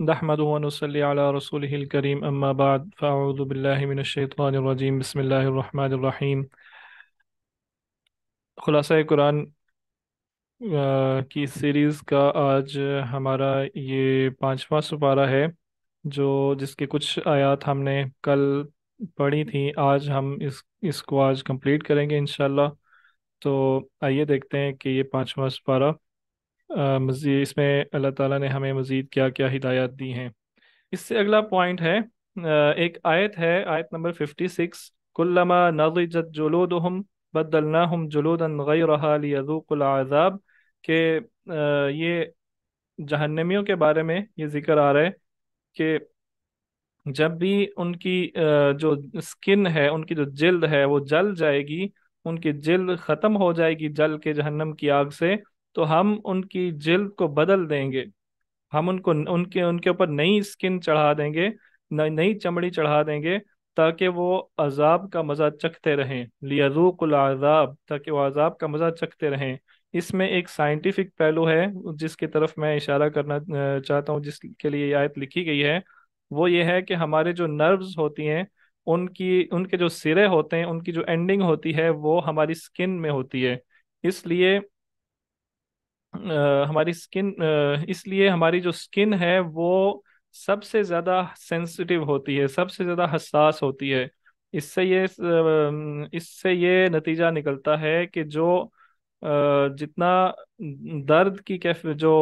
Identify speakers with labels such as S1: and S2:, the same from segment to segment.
S1: नहमद वनसली रसूल करीम अम्माबाद फ़ाउज़बिल्लिमिनशैतरजीम बसमीम ख़ुलासा कुरान की सीरीज़ का आज हमारा ये पाँचवा सुपारा है जो जिसके कुछ आयात हमने कल पढ़ी थी आज हम इस इसको आज कंप्लीट करेंगे इन तो आइए देखते हैं कि ये पाँचवा सुपारा मज़ीद इसमें अल्लाह ताला ने हमें मज़ीद क्या क्या हिदायत दी हैं इससे अगला पॉइंट है एक आयत है आयत नंबर फिफ्टी सिक्स कुल्लमा नजत जलोदहम बदलना हम जलोदन गैरहालीज़ूक़ाब के ये जहन्नमियों के बारे में ये ज़िक्र आ रहा है कि जब भी उनकी जो स्किन है उनकी जो जिल्द है वो जल जाएगी उनकी जिल्द ख़त्म हो जाएगी जल के जहन्नम की आग से तो हम उनकी जिल्द को बदल देंगे हम उनको उनके उनके ऊपर नई स्किन चढ़ा देंगे नई चमड़ी चढ़ा देंगे ताकि वो अजाब का मज़ा चखते रहें लियजूकुल अजाब ताकि वो अजाब का मज़ा चखते रहें इसमें एक साइंटिफिक पहलू है जिसकी तरफ मैं इशारा करना चाहता हूँ जिसके लिए आयत लिखी गई है वो ये है कि हमारे जो नर्व्स होती हैं उनकी उनके जो सिरे होते हैं उनकी जो एंडिंग होती है वो हमारी स्किन में होती है इसलिए हमारी स्किन इसलिए हमारी जो स्किन है वो सबसे ज़्यादा सेंसिटिव होती है सबसे ज़्यादा हसास होती है इससे ये इससे ये नतीजा निकलता है कि जो जितना दर्द की कैफ जो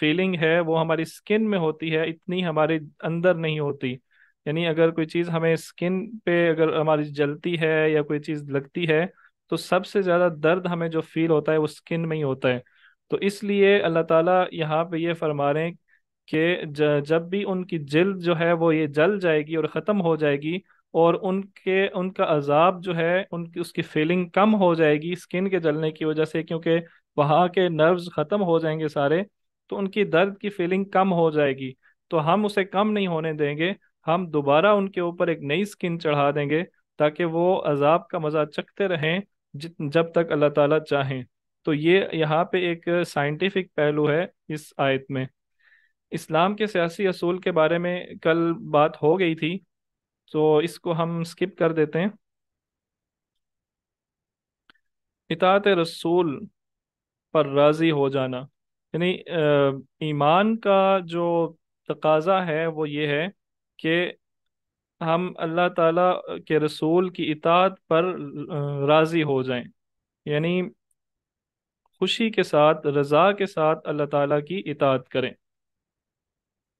S1: फीलिंग है वो हमारी स्किन में होती है इतनी हमारे अंदर नहीं होती यानी अगर कोई चीज़ हमें स्किन पे अगर हमारी जलती है या कोई चीज़ लगती है तो सबसे ज़्यादा दर्द हमें जो फील होता है वो स्किन में ही होता है तो इसलिए अल्लाह ताला यहाँ पे ये फरमा रहे हैं कि जब भी उनकी जल्द जो है वो ये जल जाएगी और ख़त्म हो जाएगी और उनके उनका अजाब जो है उनकी उसकी फीलिंग कम हो जाएगी स्किन के जलने की वजह से क्योंकि वहाँ के नर्व्स ख़त्म हो जाएंगे सारे तो उनकी दर्द की फीलिंग कम हो जाएगी तो हम उसे कम नहीं होने देंगे हम दोबारा उनके ऊपर एक नई स्किन चढ़ा देंगे ताकि वो अजाब का मज़ा चखते रहें जब तक अल्लाह ताला चाहें तो ये यहाँ पे एक साइंटिफिक पहलू है इस आयत में इस्लाम के सियासी असूल के बारे में कल बात हो गई थी तो इसको हम स्किप कर देते हैं इतात रसूल पर राज़ी हो जाना यानी ईमान का जो तकाजा है वो ये है कि हम अल्लाह ताला के रसूल की इतात पर राज़ी हो जाएं यानी खुशी के साथ रज़ा के साथ अल्लाह ताला की इतात करें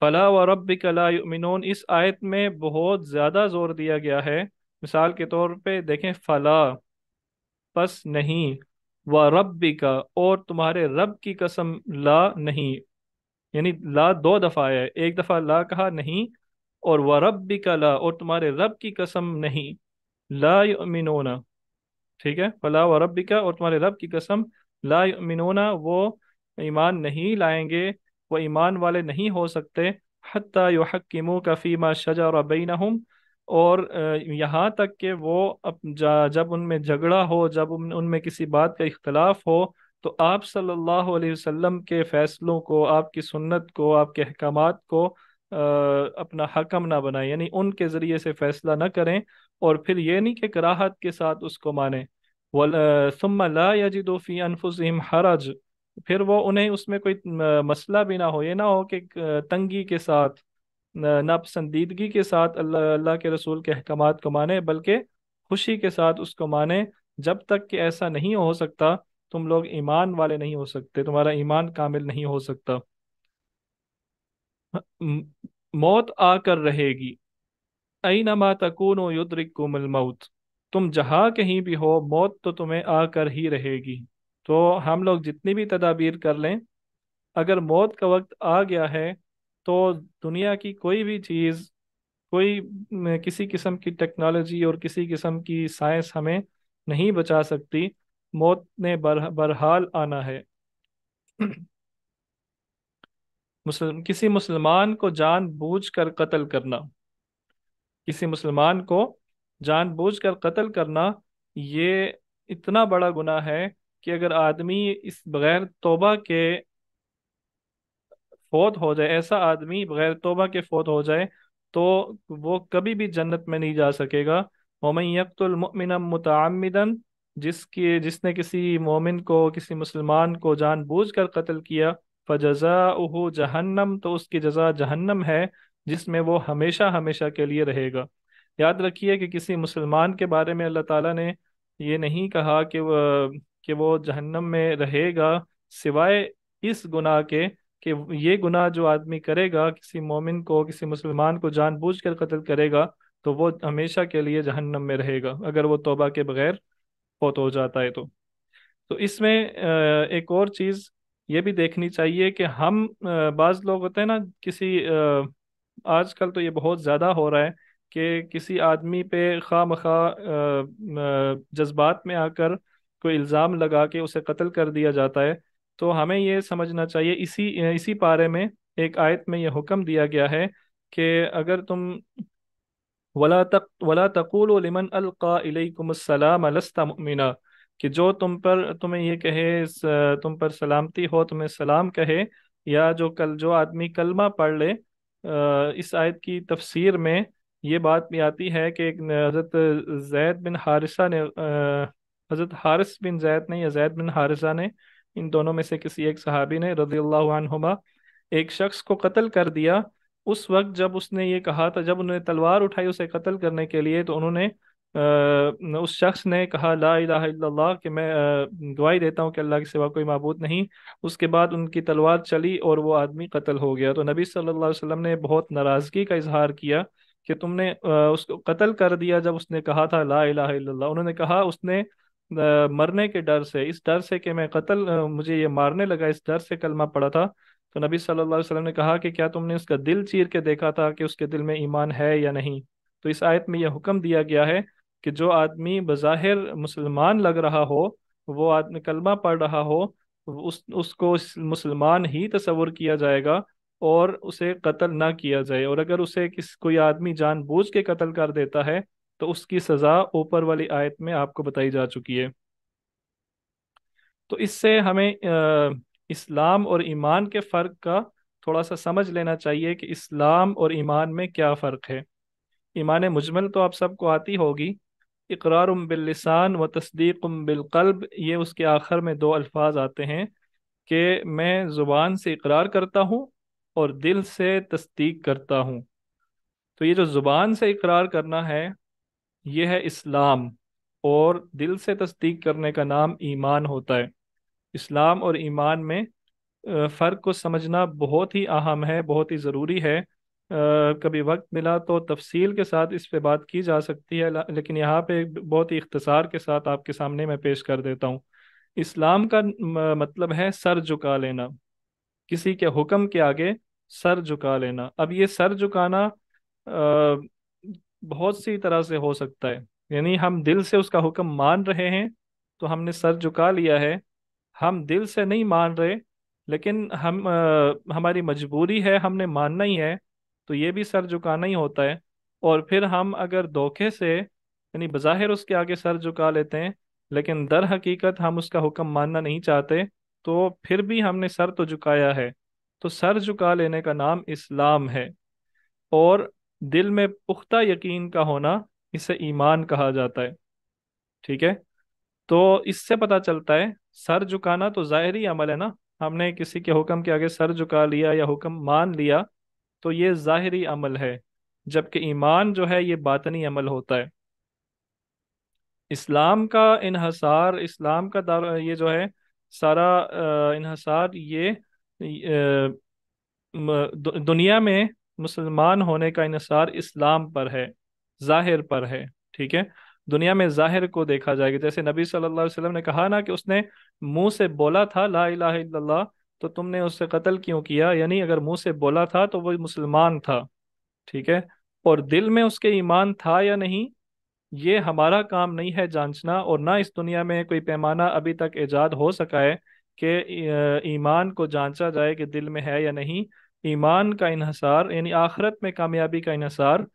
S1: फला व रब कलामिन इस आयत में बहुत ज़्यादा ज़ोर दिया गया है मिसाल के तौर पे देखें फला पस नहीं व रब का और तुम्हारे रब की कसम ला नहीं यानी ला दो दफ़ा आया है एक दफ़ा ला कहा नहीं और वह रब ला और तुम्हारे रब की कसम नहीं ला मिनोना ठीक है फला व रब का और तुम्हारे रब की कसम ला मिनोना वो ईमान नहीं लाएंगे वो ईमान वाले नहीं हो सकते हती युहक्किमू का फ़ीमा शजर हम और यहाँ तक कि वो अब जब उनमें झगड़ा हो जब उनमें किसी बात का इख्तलाफ हो तो आप सल्लल्लाहु अलैहि वसल्लम के फ़ैसलों को आपकी सुन्नत को आपके अहकाम को अपना हकम ना बनाएं यानी उनके ज़रिए से फैसला ना करें और फिर ये नहीं कि कराहत के साथ उसको माने वम ला अनफुसम हरज फिर वो उन्हें उसमें कोई मसला भी ना हो ये ना हो कि तंगी के साथ नापसंदीदगी के साथ अल्लाह अल्लाह के रसूल के अहकाम को माने बल्कि खुशी के साथ उसको माने जब तक कि ऐसा नहीं हो सकता तुम लोग ईमान वाले नहीं हो सकते तुम्हारा ईमान कामिल नहीं हो सकता मौत आकर रहेगी ऐनमा तकूनो युद्रिकुमुल मौत तुम जहाँ कहीं भी हो मौत तो तुम्हें आकर ही रहेगी तो हम लोग जितनी भी तदाबीर कर लें अगर मौत का वक्त आ गया है तो दुनिया की कोई भी चीज़ कोई किसी किस्म की टेक्नोलॉजी और किसी किस्म की साइंस हमें नहीं बचा सकती मौत ने बर बरहाल आना है मुस्लिम किसी मुसलमान को जानबूझकर कत्ल करना किसी मुसलमान को जानबूझकर कत्ल करना ये इतना बड़ा गुना है कि अगर आदमी इस बगैर तोबा के फोत हो जाए ऐसा आदमी बगैर तोबा के फोत हो जाए तो वो कभी भी जन्नत में नहीं जा सकेगा मोमिन यकतुलमिन मुतमदन जिसके जिसने किसी मोमिन को किसी मुसलमान को जानबूझकर कर कत्ल किया फजा उहू जहन्नम तो उसकी जजा जहन्नम है जिसमें वो हमेशा हमेशा के लिए रहेगा याद रखिए कि किसी मुसलमान के बारे में अल्लाह ताला ने ये नहीं कहा कि वह कि वो जहन्नम में रहेगा सिवाय इस गुनाह के कि ये गुनाह जो आदमी करेगा किसी मोमिन को किसी मुसलमान को जानबूझकर कत्ल करेगा तो वो हमेशा के लिए जहन्नम में रहेगा अगर वो तोबा के बगैर फोत हो जाता है तो तो इसमें एक और चीज़ ये भी देखनी चाहिए कि हम बाज लोग होते हैं ना किसी आजकल तो ये बहुत ज़्यादा हो रहा है कि किसी आदमी पे खा मखा जज्बात में आकर कोई इल्ज़ाम लगा के उसे कत्ल कर दिया जाता है तो हमें ये समझना चाहिए इसी इसी पारे में एक आयत में यह हुक्म दिया गया है कि अगर तुम वला तक वला तकुल लिमन अलका इलकुमसलाम अलस्ता मुमिना कि जो तुम पर तुम्हें ये कहे तुम पर सलामती हो तुम्हें सलाम कहे या जो कल जो आदमी कलमा पढ़ ले इस आयत की तफसीर में ये बात भी आती है कि एक हज़रत जैद बिन हारिसा ने हज़रत हारिस बिन जैद ने या जैद बिन हारिसा ने इन दोनों में से किसी एक सहाबी ने रजी अल्लाहुमा एक शख्स को कत्ल कर दिया उस वक्त जब उसने ये कहा था जब उन्होंने तलवार उठाई उसे कत्ल करने के लिए तो उन्होंने उस शख्स ने कहा ला इलाहा कि मैं गवाही देता हूँ कि अल्लाह के सिवा कोई मबूद नहीं उसके बाद उनकी तलवार चली और वो आदमी कत्ल हो गया तो नबी सल्लल्लाहु अलैहि वसल्लम ने बहुत नाराज़गी का इजहार किया कि तुमने उसको कत्ल कर दिया जब उसने कहा था ला इलाहा उन्होंने कहा उसने मरने के डर से इस डर से कि मैं कत्ल मुझे ये मारने लगा इस डर से कलमा पड़ा था तो नबी सल्लल्लाहु अलैहि वसल्लम ने कहा कि क्या तुमने उसका दिल चीर के देखा था कि उसके दिल में ईमान है या नहीं तो इस आयत में यह हुक्म दिया गया है कि जो आदमी बज़ाहिर मुसलमान लग रहा हो वो आदमी कलमा पढ़ रहा हो उस उसको मुसलमान ही तस्वुर किया जाएगा और उसे कत्ल ना किया जाए और अगर उसे किस कोई आदमी जानबूझ के कत्ल कर देता है तो उसकी सज़ा ऊपर वाली आयत में आपको बताई जा चुकी है तो इससे हमें आ, इस्लाम और ईमान के फ़र्क का थोड़ा सा समझ लेना चाहिए कि इस्लाम और ईमान में क्या फ़र्क है ईमान मुजमल तो आप सबको आती होगी इकरार बिलसान व तस्दीक बिलकल्ब ये उसके आखिर में दो अल्फाज आते हैं कि मैं ज़ुबान से इकरार करता हूँ और दिल से तस्दीक करता हूँ तो ये जो ज़ुबान से इकरार करना है ये है इस्लाम और दिल से तस्दीक करने का नाम ईमान होता है इस्लाम और ईमान में फ़र्क को समझना बहुत ही अहम है बहुत ही ज़रूरी है कभी वक्त मिला तो तफसील के साथ इस पर बात की जा सकती है लेकिन यहाँ पे बहुत ही इख्तसार के साथ आपके सामने मैं पेश कर देता हूँ इस्लाम का मतलब है सर झुका लेना किसी के हुक्म के आगे सर झुका लेना अब ये सर झुकाना बहुत सी तरह से हो सकता है यानी हम दिल से उसका हुक्म मान रहे हैं तो हमने सर झुका लिया है हम दिल से नहीं मान रहे लेकिन हम आ, हमारी मजबूरी है हमने मानना ही है तो ये भी सर झुकाना ही होता है और फिर हम अगर धोखे से यानी बज़ाहिर उसके आगे सर झुका लेते हैं लेकिन दर हकीकत हम उसका हुक्म मानना नहीं चाहते तो फिर भी हमने सर तो झुकाया है तो सर झुका लेने का नाम इस्लाम है और दिल में पुख्ता यकीन का होना इसे ईमान कहा जाता है ठीक है तो इससे पता चलता है सर झुकाना तो ज़ाहरी अमल है ना हमने किसी के हुक्म के आगे सर झुका लिया या हुक्म मान लिया तो ये ज़ाहरी अमल है जबकि ईमान जो है ये बातनी अमल होता है इस्लाम का इहसार इस्लाम का दार ये जो है सारा इहसार ये दुनिया में मुसलमान होने का इसार इस्लाम पर है ज़ाहिर पर है ठीक है दुनिया में ज़ाहिर को देखा जाएगा जैसे नबी सल्लल्लाहु अलैहि वसल्लम ने कहा ना कि उसने मुंह से बोला था ला इलाहा इल्लल्लाह तो तुमने उससे कत्ल क्यों किया यानी अगर मुंह से बोला था तो वो मुसलमान था ठीक है और दिल में उसके ईमान था या नहीं ये हमारा काम नहीं है जांचना और ना इस दुनिया में कोई पैमाना अभी तक ईजाद हो सका है कि ईमान को जांचा जाए कि दिल में है या नहीं ईमान का इहसार यानी आखरत में कामयाबी का इहसार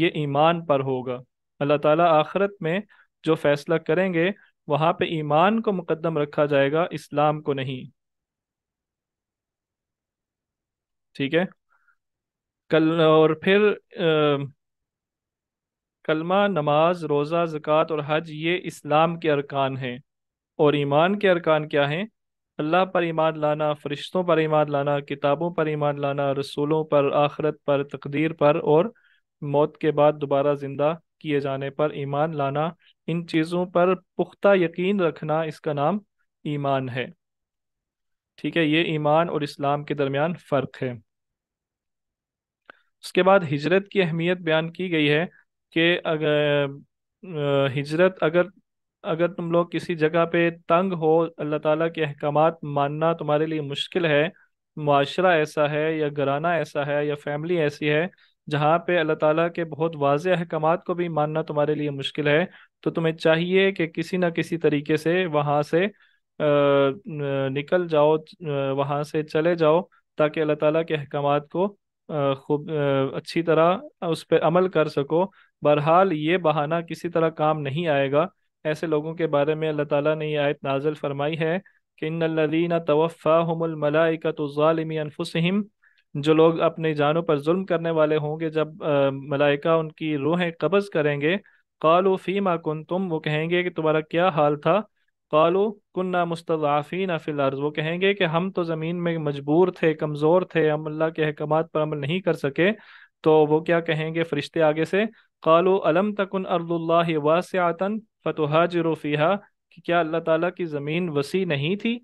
S1: ये ईमान पर होगा अल्लाह ताला आखरत में जो फैसला करेंगे वहाँ पे ईमान को मुकदम रखा जाएगा इस्लाम को नहीं ठीक है कल और फिर कलमा नमाज रोज़ा ज़क़़त और हज ये इस्लाम के अरकान हैं और ईमान के अरकान क्या हैं अल्लाह पर ईमान लाना फ़रिश्तों पर ईमान लाना किताबों पर ईमान लाना रसूलों पर आखरत पर तकदीर पर और मौत के बाद दोबारा ज़िंदा किए जाने पर ईमान लाना इन चीज़ों पर पुख्ता यकीन रखना इसका नाम ईमान है ठीक है ये ईमान और इस्लाम के दरमियान फ़र्क है उसके बाद हिजरत की अहमियत बयान की गई है कि अगर हिजरत अगर अगर तुम लोग किसी जगह पे तंग हो अल्लाह ताला के अहकाम मानना तुम्हारे लिए मुश्किल है माशरा ऐसा है या घराना ऐसा है या फैमिली ऐसी है जहाँ पे अल्लाह ताला के बहुत वाज अहकाम को भी मानना तुम्हारे लिए मुश्किल है तो तुम्हें चाहिए कि किसी ना किसी तरीके से वहाँ से निकल जाओ वहाँ से चले जाओ ताकि अल्लाह ताला के अहकाम को खूब अच्छी तरह उस पर अमल कर सको बहरहाल ये बहाना किसी तरह काम नहीं आएगा ऐसे लोगों के बारे में अल्लाह ताला ने यह आयत नाजल फरमाई है कि इन तवफ़ा हमलमलाकतमी अनफुसम जो लोग अपने जानों पर जुल्म करने वाले होंगे जब मलाइका उनकी रूहें कब्ज़ करेंगे कालो फ़ीमा कुन तुम वो कहेंगे कि तुम्हारा क्या हाल था कालो कन्ना मुस्तफ़ीन फिल अर्ज़ वो कहेंगे कि हम तो ज़मीन में मजबूर थे कमज़ोर थे हम अल्लाह के अहकाम पर अमल नहीं कर सके तो वो क्या कहेंगे फ़रिश्ते आगे से कालो अलम तकन अर्दुल्ला वासतन फ़तहाजरूफ़िया कि क्या अल्लाह ताला की ज़मीन वसी नहीं थी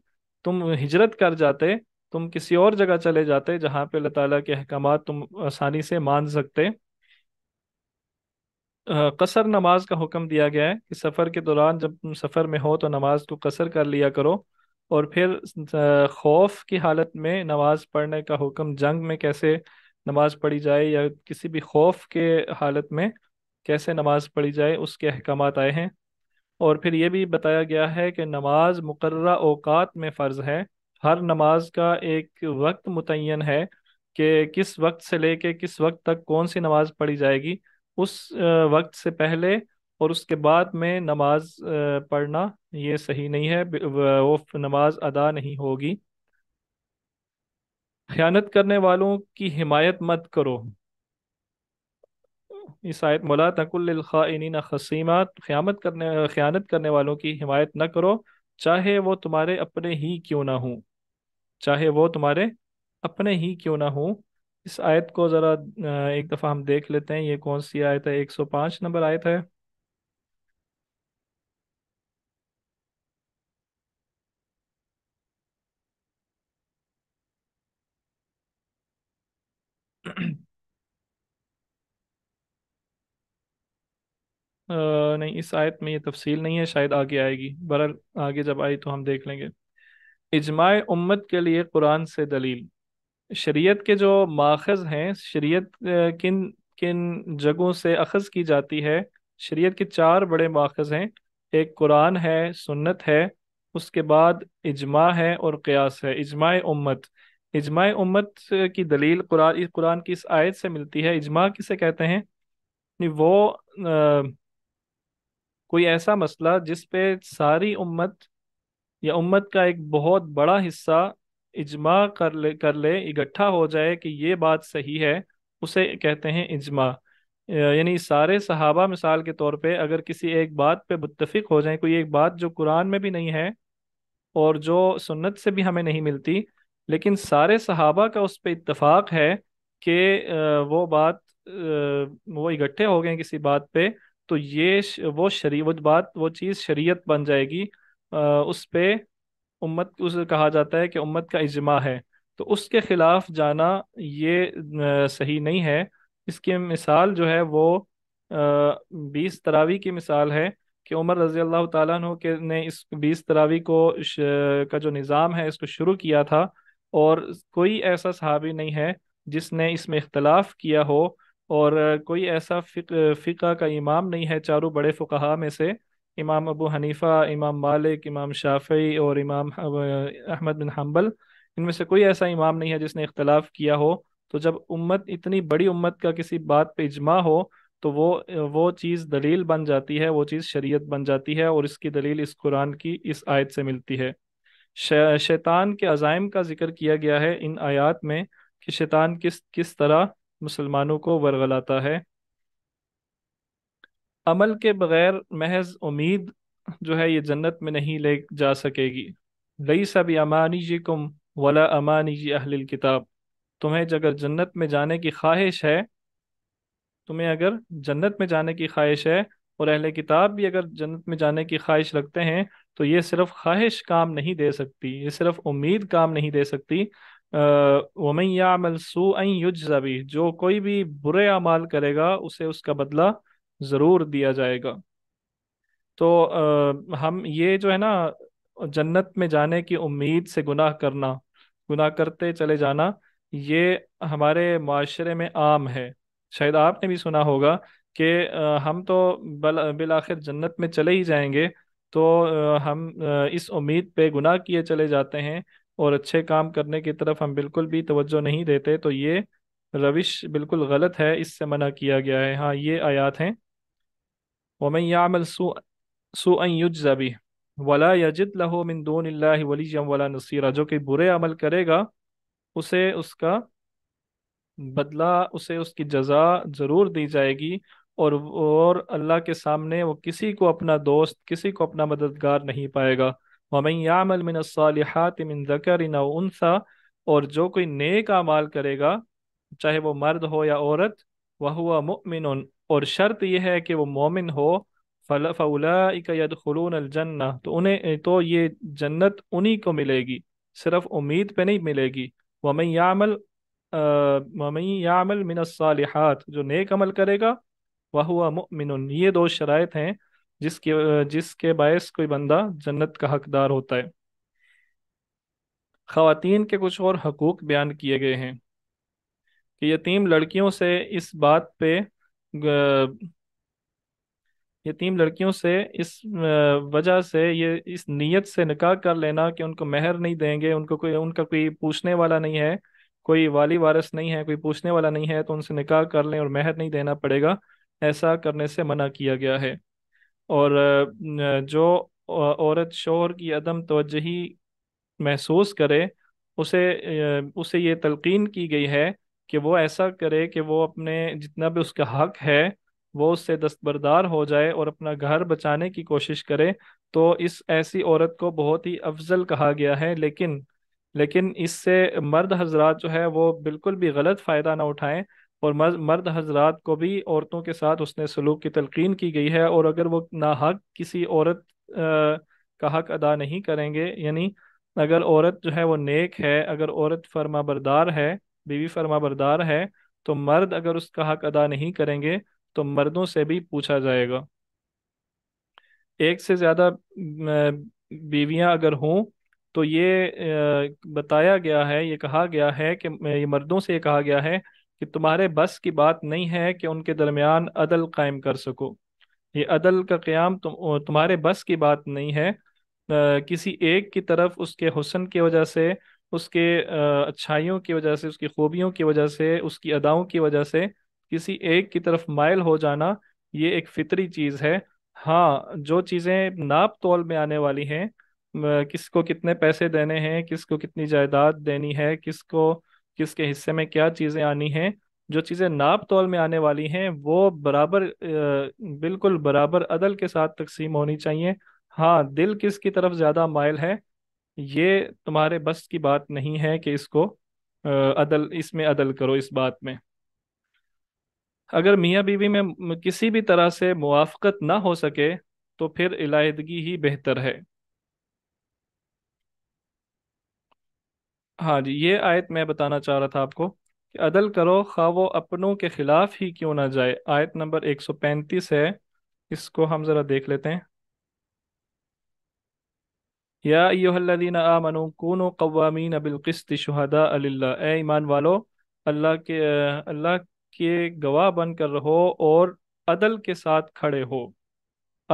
S1: तुम हिजरत कर जाते तुम किसी और जगह चले जाते जहाँ पर अल्लाह ताला के अहकाम तुम आसानी से मान सकते कसर नमाज का हुक्म दिया गया है कि सफ़र के दौरान जब तुम सफ़र में हो तो नमाज को कसर कर लिया करो और फिर खौफ की हालत में नमाज पढ़ने का हुक्म जंग में कैसे नमाज पढ़ी जाए या किसी भी खौफ के हालत में कैसे नमाज पढ़ी जाए उसके अहकाम आए हैं और फिर ये भी बताया गया है कि नमाज मुकर अवकात में फ़र्ज़ है हर नमाज का एक वक्त मुतन है कि किस वक्त से लेके किस वक्त तक कौन सी नमाज़ पढ़ी जाएगी उस वक्त से पहले और उसके बाद में नमाज पढ़ना ये सही नहीं है वो नमाज अदा नहीं होगी ख्यानत करने वालों की हिमायत मत करो ईसायत आयत मौला तकुल्लखाइन खसीमत ख़्यामत करने ख्यानत करने वालों की हिमायत न करो चाहे वो तुम्हारे अपने ही क्यों ना हों चाहे वो तुम्हारे अपने ही क्यों ना हों इस आयत को ज़रा एक दफ़ा हम देख लेते हैं ये कौन सी आयत है एक सौ पांच नंबर आयत है आ, नहीं इस आयत में ये तफसील नहीं है शायद आगे आएगी बर आगे जब आई तो हम देख लेंगे इजमाय उम्मत के लिए कुरान से दलील शरीयत के जो माखज हैं शरीयत किन किन जगहों से अखज़ की जाती है शरीयत के चार बड़े माखज हैं एक कुरान है सुन्नत है उसके बाद इजमा है और क्यास है इजमा उम्मत इजमा उम्मत की दलील कुरान कुरान की इस आयत से मिलती है इजमा किसे कहते हैं वो आ, कोई ऐसा मसला जिस पे सारी उम्मत या उम्मत का एक बहुत बड़ा हिस्सा इजमा कर ले कर ले इकट्ठा हो जाए कि ये बात सही है उसे कहते हैं इजमा यानी सारे सहाबा मिसाल के तौर पे अगर किसी एक बात पे मुतफिक हो जाए कोई एक बात जो कुरान में भी नहीं है और जो सुन्नत से भी हमें नहीं मिलती लेकिन सारे सहाबा का उस पर इतफाक़ है कि वो बात वो इकट्ठे हो गए किसी बात पे तो ये वो शरी वो बात वो चीज़ शरीयत बन जाएगी उस पर उम्मत उसे कहा जाता है कि उम्मत का इजमा है तो उसके खिलाफ जाना ये सही नहीं है इसकी मिसाल जो है वो बीस तरावी की मिसाल है कि उमर रज़ी अल्लाह तु के ने इस बीस तरावी को का जो निज़ाम है इसको शुरू किया था और कोई ऐसा सहाबी नहीं है जिसने इसमें इख्तलाफ किया हो और कोई ऐसा फिक, फ़िका का इमाम नहीं है चारों बड़े फ़ुकाहा में से इमाम अबू हनीफा इमाम मालिक इमाम शाफी और इमाम अहमद बिन हम्बल इनमें से कोई ऐसा इमाम नहीं है जिसने इख्तलाफ किया हो तो जब उम्मत इतनी बड़ी उम्मत का किसी बात पे इजमा हो तो वो वो चीज़ दलील बन जाती है वो चीज़ शरीयत बन जाती है और इसकी दलील इस कुरान की इस आयत से मिलती है शे, शैतान के अजाइम का जिक्र किया गया है इन आयात में कि शैतान किस किस तरह मुसलमानों को वरगलाता है अमल के बगैर महज उम्मीद जो है ये जन्नत में नहीं ले जा सकेगी लई सब अमानी जी कुम वला अमानी जी अहल किताब तुम्हें अगर जन्नत में जाने की ख्वाहिश है तुम्हें अगर जन्नत में जाने की ख्वाहिश है और अहल किताब भी अगर जन्नत में जाने की ख्वाहिश रखते हैं तो ये सिर्फ ख्वाहिश काम नहीं दे सकती ये सिर्फ उम्मीद काम नहीं दे सकती अमल सू युजी जो कोई भी बुरे अमाल करेगा उसे उसका बदला ज़रूर दिया जाएगा तो आ, हम ये जो है ना जन्नत में जाने की उम्मीद से गुनाह करना गुनाह करते चले जाना ये हमारे माशरे में आम है शायद आपने भी सुना होगा कि हम तो बल बिल आखिर जन्नत में चले ही जाएंगे तो हम इस उम्मीद पे गुनाह किए चले जाते हैं और अच्छे काम करने की तरफ हम बिल्कुल भी तवज्जो नहीं देते तो ये रविश बिल्कुल गलत है इससे मना किया गया है हाँ ये आयात हैं वमन यामल सुजजा भी वला यजिद लहो मिन दोन वलीम वला नसीरा जो कि बुरे अमल करेगा उसे उसका बदला उसे उसकी जजा ज़रूर दी जाएगी और और अल्लाह के सामने वो किसी को अपना दोस्त किसी को अपना मददगार नहीं पाएगा वमन यामल मिन सालिहात मिन जकर उनसा और जो कोई नेक अमाल करेगा चाहे वो मर्द हो या औरत वह हुआ मुमिन और शर्त यह है कि वो मोमिन हो फल फ़लाखलजन्ना तो उन्हें तो ये जन्नत उन्हीं को मिलेगी सिर्फ उम्मीद पे नहीं मिलेगी वमई यामल वमई यामल मिनसालहत जो नेक अमल करेगा वह हुआ ये दो शरात हैं जिसके जिसके बायस कोई बंदा जन्नत का हकदार होता है खातन के कुछ और हकूक़ बयान किए गए हैं कि यतीम लड़कियों से इस बात पे यतीम लड़कियों से इस वजह से ये इस नीयत से निकाह कर लेना कि उनको मेहर नहीं देंगे उनको कोई उनका कोई पूछने वाला नहीं है कोई वाली वारस नहीं है कोई पूछने वाला नहीं है तो उनसे निकाह कर लें और मेहर नहीं देना पड़ेगा ऐसा करने से मना किया गया है और जो औरत शोहर की अदम तोजही महसूस करे उसे उसे ये तलकिन की गई है कि वो ऐसा करे कि वो अपने जितना भी उसका हक है वो उससे दस्तबरदार हो जाए और अपना घर बचाने की कोशिश करे तो इस ऐसी औरत को बहुत ही अफजल कहा गया है लेकिन लेकिन इससे मर्द हजरात जो है वो बिल्कुल भी गलत फ़ायदा ना उठाएं और मर्द हजरात को भी औरतों के साथ उसने सलूक की तलकिन की गई है और अगर वो ना हक किसी औरत का हक अदा नहीं करेंगे यानी अगर औरत जो है वो नेक है अगर औरत फर्माबरदार बरदार है बीवी फरमा बरदार है तो मर्द अगर उसका हक अदा नहीं करेंगे तो मर्दों से भी पूछा जाएगा एक से ज़्यादा बीवियां अगर हों तो ये बताया गया है ये कहा गया है कि ये मर्दों से ये कहा गया है कि तुम्हारे बस की बात नहीं है कि उनके दरमियान अदल कायम कर सको ये अदल का क़्याम तुम तुम्हारे बस की बात नहीं है किसी एक की तरफ उसके हुसन की वजह से उसके अच्छाइयों की वजह से उसकी खूबियों की वजह से उसकी अदाओं की वजह से किसी एक की तरफ मायल हो जाना ये एक फितरी चीज़ है हाँ जो चीज़ें नाप तोल में आने वाली हैं किसको कितने पैसे देने हैं किसको कितनी जायदाद देनी है किसको किसके हिस्से में क्या चीज़ें आनी हैं जो चीज़ें नाप तोल में आने वाली हैं वो बराबर बिल्कुल बराबर अदल के साथ तकसीम होनी चाहिए हाँ दिल किसकी तरफ ज़्यादा मायल है ये तुम्हारे बस की बात नहीं है कि इसको अदल इसमें अदल करो इस बात में अगर मियाँ बीवी में किसी भी तरह से मुआफ़त ना हो सके तो फिर इलाहदगी ही बेहतर है हाँ जी ये आयत मैं बताना चाह रहा था आपको कि अदल करो खा वो अपनों के ख़िलाफ़ ही क्यों ना जाए आयत नंबर 135 है इसको हम ज़रा देख लेते हैं या अय्युहल्लज़ीना आमनू कूनू कव्वामीन बिलक़िस्त शुहदा लिल्लाह ए ईमान वालो अल्लाह के अल्लाह के गवाह बन कर रहो और अदल के साथ खड़े हो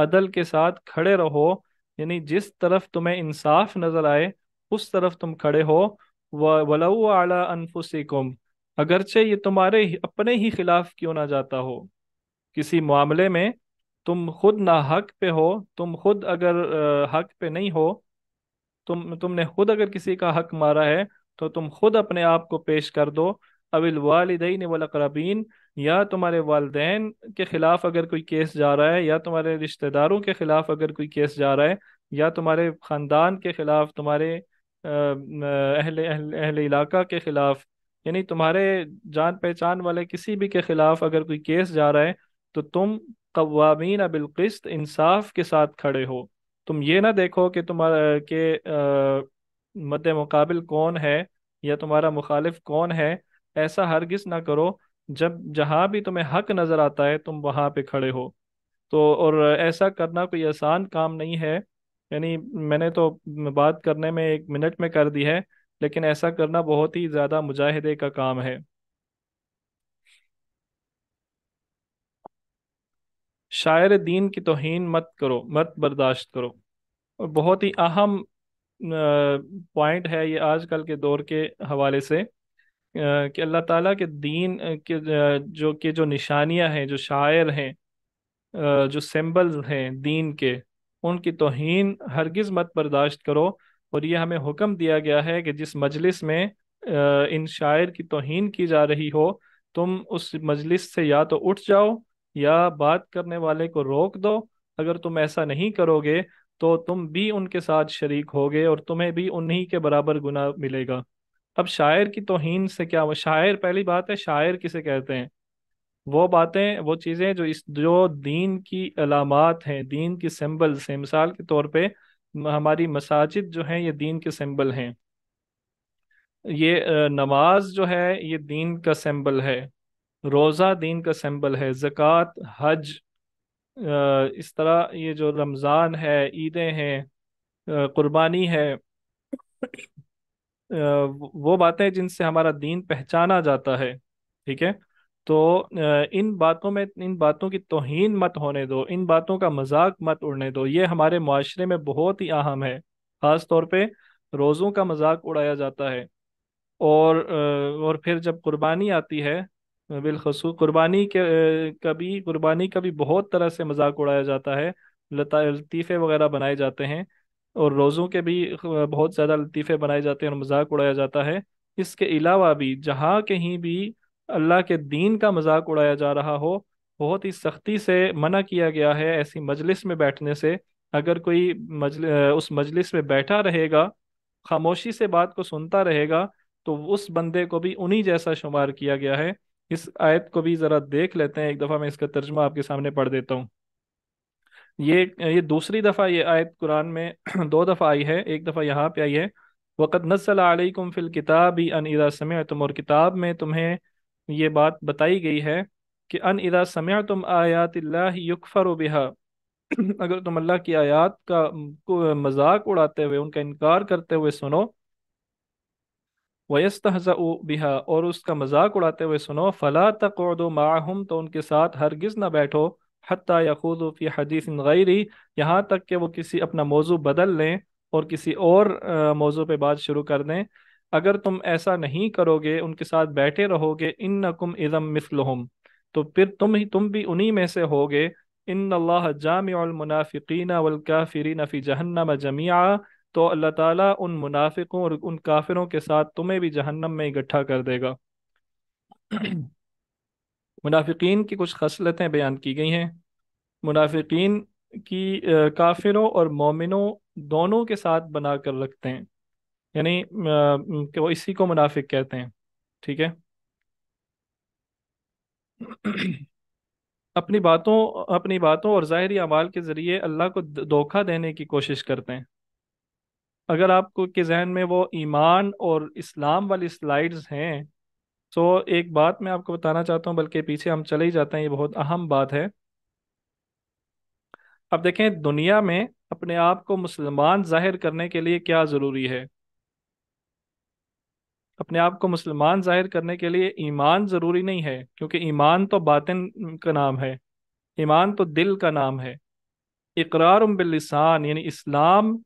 S1: अदल के साथ खड़े रहो यानी जिस तरफ तुम्हें इंसाफ नज़र आए उस तरफ तुम खड़े हो व वलऊ आला अनफुसिकुम अगरचे ये तुम्हारे ही अपने ही खिलाफ क्यों ना जाता हो किसी मामले में तुम खुद ना हक पे हो तुम खुद अगर हक पे नहीं हो तुम तुमने खुद अगर किसी का हक मारा है तो तुम खुद अपने आप को पेश कर दो अविल वालदेन वालबीन या तुम्हारे वालदे के ख़िलाफ़ अगर कोई केस जा रहा है या तुम्हारे रिश्तेदारों के ख़िलाफ़ अगर कोई केस जा रहा है या तुम्हारे ख़ानदान के ख़िलाफ़ तुम्हारे अहले अहले इलाका के ख़िलाफ़ यानी तुम्हारे जान पहचान वाले किसी भी के ख़िलाफ़ अगर कोई केस जा रहा है तो तुम कवामीन अबिलकस्त इंसाफ के साथ खड़े हो तुम ये ना देखो कि तुम्हारा के मद मुकाबिल कौन है या तुम्हारा मुखालिफ कौन है ऐसा हरगिज ना करो जब जहाँ भी तुम्हें हक नज़र आता है तुम वहाँ पे खड़े हो तो और ऐसा करना कोई आसान काम नहीं है यानी मैंने तो बात करने में एक मिनट में कर दी है लेकिन ऐसा करना बहुत ही ज़्यादा मुजाहिदे का काम है शायर दीन की तोहन मत करो मत बर्दाश्त करो और बहुत ही अहम पॉइंट है ये आजकल के दौर के हवाले से कि अल्लाह ताला के दीन के जो के जो निशानियां हैं जो शायर हैं जो सिंबल्स हैं दीन के उनकी तोहन हरगिज़ मत बर्दाश्त करो और ये हमें हुक्म दिया गया है कि जिस मजलिस में इन शायर की तोहन की जा रही हो तुम उस मजलिस से या तो उठ जाओ या बात करने वाले को रोक दो अगर तुम ऐसा नहीं करोगे तो तुम भी उनके साथ शरीक होगे और तुम्हें भी उन्हीं के बराबर गुना मिलेगा अब शायर की तोहन से क्या हुआ शायर पहली बात है शायर किसे कहते हैं वो बातें वो चीज़ें जो इस जो दीन की अलामत हैं दीन की सिंबल्स हैं मिसाल के तौर पे हमारी मसाजिद जो हैं ये दीन के सिंबल हैं ये नमाज जो है ये दीन का सिंबल है रोज़ा दीन का सिंबल है ज़क़़त हज इस तरह ये जो रमज़ान है ईदें हैं कुर्बानी है वो बातें जिनसे हमारा दीन पहचाना जाता है ठीक है तो इन बातों में इन बातों की तोहन मत होने दो इन बातों का मजाक मत उड़ने दो ये हमारे माशरे में बहुत ही अहम है ख़ास तौर पे रोज़ों का मजाक उड़ाया जाता है और और फिर जब कुर्बानी आती है बिलखसूस कुर्बानी के का भी कुर्बानी का भी बहुत तरह से मजाक उड़ाया जाता है लतीफ़े वगैरह बनाए जाते हैं और रोज़ों के भी बहुत ज़्यादा लतीफ़े बनाए जाते हैं और मजाक उड़ाया जाता है इसके अलावा भी जहाँ कहीं भी अल्लाह के दीन का मजाक उड़ाया जा रहा हो बहुत ही सख्ती से मना किया गया है ऐसी मजलिस में बैठने से अगर कोई मजल उस मजलिस में बैठा रहेगा खामोशी से बात को सुनता रहेगा तो उस बंदे को भी उन्हीं जैसा शुमार किया गया है इस आयत को भी ज़रा देख लेते हैं एक दफ़ा मैं इसका तर्जमा आपके सामने पढ़ देता हूँ ये ये दूसरी दफ़ा ये आयत कुरान में दो दफ़ा आई है एक दफ़ा यहाँ पे आई है वक़द नसलकुम फ़िल किताब ही अन इरा समय तुम और किताब में तुम्हें ये बात बताई गई है कि अन इरा समय तुम आयात युकफ़र बिहा अगर तुम अल्लाह की आयात का मजाक उड़ाते हुए उनका इनकार करते हुए सुनो वयस्तजा बिहा और उसका मजाक उड़ाते हुए सुनो फ़ला तकद माहम तो उनके साथ हरगिज़ ना बैठो हती यखूद फ़ी हदीस गैरी यहाँ तक कि वो किसी अपना मौजू बदल लें और किसी और मौजू पर बात शुरू कर दें अगर तुम ऐसा नहीं करोगे उनके साथ बैठे रहोगे इन नकुम इज़म मिसलहम तो फिर तुम ही तुम भी उन्हीं में से होगे इन अल्लाह जामफ़िन फिरी नफ़ी जहन्नम जमिया तो अल्लाह ताला उन मुनाफिकों और उन काफिरों के साथ तुम्हें भी जहन्नम में इकट्ठा कर देगा मुनाफिकीन की कुछ खसलतें बयान की गई हैं मुनाफिकीन की काफिरों और मोमिनों दोनों के साथ बना कर रखते हैं यानी वो इसी को मुनाफिक कहते हैं ठीक है अपनी बातों अपनी बातों और ज़ाहरी अमाल के ज़रिए अल्लाह को धोखा देने की कोशिश करते हैं अगर आपको के जहन में वो ईमान और इस्लाम वाली स्लाइड्स हैं तो एक बात मैं आपको बताना चाहता हूँ बल्कि पीछे हम चले ही जाते हैं ये बहुत अहम बात है अब देखें दुनिया में अपने आप को मुसलमान जाहिर करने के लिए क्या ज़रूरी है अपने आप को मुसलमान जाहिर करने के लिए ईमान ज़रूरी नहीं है क्योंकि ईमान तो बातिन का नाम है ईमान तो दिल का नाम है इकरार बिल्लिसान यानी इस्लाम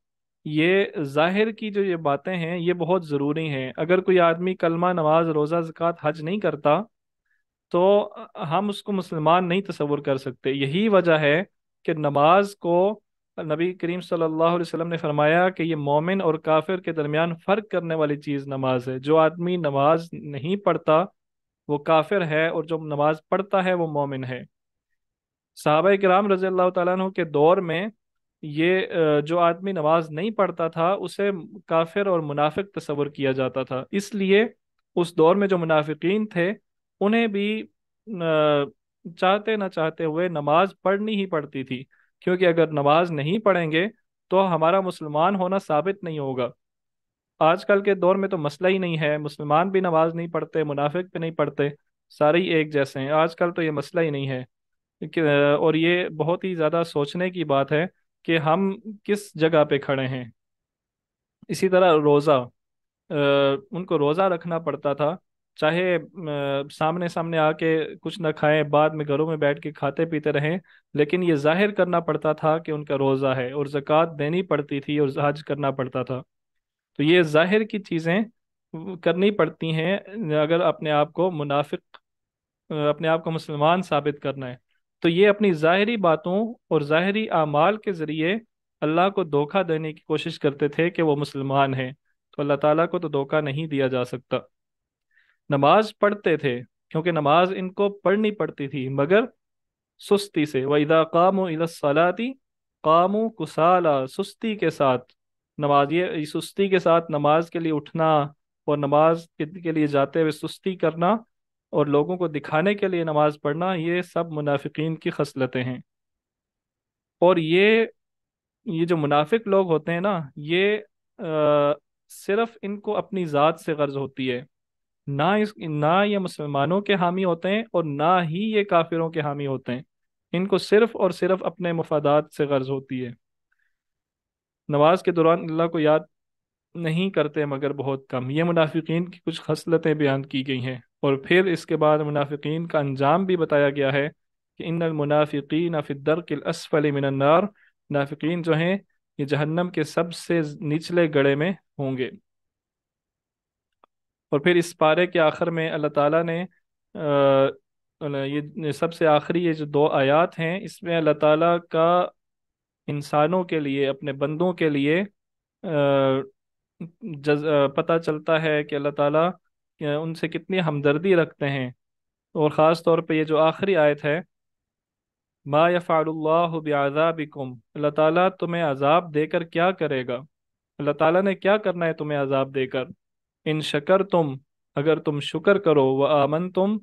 S1: ये जाहिर की जो ये बातें हैं ये बहुत ज़रूरी हैं अगर कोई आदमी कलमा नमाज रोज़ा ज़क़़त हज नहीं करता तो हम उसको मुसलमान नहीं तस्वुर कर सकते यही वजह है कि नमाज को नबी करीम सल्लल्लाहु अलैहि वसल्लम ने फरमाया कि ये मोमिन और काफिर के दरमियान फ़र्क करने वाली चीज़ नमाज है जो आदमी नमाज नहीं पढ़ता वो काफिर है और जो नमाज पढ़ता है वो मोमिन है सहाबा कराम रज़ी अल्लाह के दौर में ये जो आदमी नमाज नहीं पढ़ता था उसे काफिर और मुनाफिक तस्वर किया जाता था इसलिए उस दौर में जो मुनाफिकीन थे उन्हें भी चाहते ना चाहते हुए नमाज पढ़नी ही पड़ती थी क्योंकि अगर नमाज नहीं पढ़ेंगे तो हमारा मुसलमान होना साबित नहीं होगा आजकल के दौर में तो मसला ही नहीं है मुसलमान भी नमाज नहीं पढ़ते मुनाफिक भी नहीं पढ़ते सारे ही एक जैसे हैं आजकल तो ये मसला ही नहीं है और ये बहुत ही ज़्यादा सोचने की बात है कि हम किस जगह पे खड़े हैं इसी तरह रोज़ा उनको रोज़ा रखना पड़ता था चाहे सामने सामने आके कुछ ना खाएं बाद में घरों में बैठ के खाते पीते रहें लेकिन ये जाहिर करना पड़ता था कि उनका रोज़ा है और ज़क़़त देनी पड़ती थी और हज करना पड़ता था तो ये जाहिर की चीज़ें करनी पड़ती हैं अगर अपने आप को मुनाफिक अपने आप को मुसलमान साबित करना है तो ये अपनी ज़ाहरी बातों और ज़ाहरी आमाल के ज़रिए अल्लाह को धोखा देने की कोशिश करते थे कि वो मुसलमान हैं तो अल्लाह ताला को तो धोखा नहीं दिया जा सकता नमाज पढ़ते थे क्योंकि नमाज इनको पढ़नी पड़ती थी मगर सुस्ती से वईदा कामो इलाती कामो कुसाला सुस्ती के साथ नमाज ये सुस्ती के साथ नमाज के लिए उठना और नमाज के लिए जाते हुए सुस्ती करना और लोगों को दिखाने के लिए नमाज पढ़ना ये सब मुनाफिकीन की खसलतें हैं और ये ये जो मुनाफिक लोग होते हैं ना ये आ, सिर्फ इनको अपनी ज़ात से गर्ज होती है ना इस ना ये मुसलमानों के हामी होते हैं और ना ही ये काफिरों के हामी होते हैं इनको सिर्फ और सिर्फ अपने मफादात से गर्ज होती है नमाज के दौरान अल्लाह को याद नहीं करते मगर बहुत कम ये मुनाफिकीन की कुछ खसलतें बयान की गई हैं और फिर इसके बाद मुनाफिकीन का अंजाम भी बताया गया है कि इन मुनाफिकीन फ़िदरकसफ़ल मिनन्नार मुनाफिकीन जो हैं ये जहन्नम के सबसे निचले गड़े में होंगे और फिर इस पारे के आखिर में अल्लाह ताला ने ये सबसे आखिरी ये जो दो आयात हैं इसमें अल्लाह ताला का इंसानों के लिए अपने बंदों के लिए पता चलता है कि अल्लाह ताला उनसे कितनी हमदर्दी रखते हैं और ख़ास तौर पे ये जो आखिरी आयत है मा यफ़ाल्लाबिकम अल्लाह ताला तुम्हें अजाब देकर क्या करेगा अल्लाह ताला ने क्या करना है तुम्हें अजाब देकर इन शकर तुम अगर तुम शुक्र करो व आमन तुम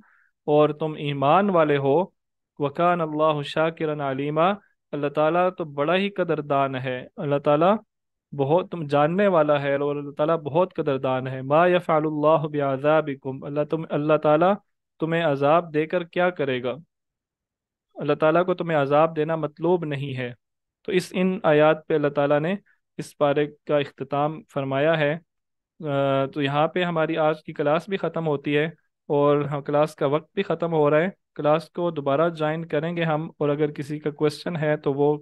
S1: और तुम ईमान वाले हो वकान अल्लाह शाकिरन अलीमा अल्लाह ताला तो बड़ा ही कदरदान है अल्लाह ताला बहुत तुम जानने वाला है और अल्लाह ताला बहुत कदरदान है मा यफ़ालुल्लाह बिआज़ाबिकुम अल्लाह तुम अल्लाह ताला तुम्हें अजाब देकर क्या करेगा अल्लाह ताला को तुम्हें अजाब देना मतलूब नहीं है तो इस इन आयात पे अल्लाह ताला ने इस पारे का अख्ताम फरमाया है तो यहाँ पे हमारी आज की क्लास भी ख़त्म होती है और हम क्लास का वक्त भी ख़त्म हो रहा है क्लास को दोबारा ज्वाइन करेंगे हम और अगर किसी का क्वेश्चन है तो वो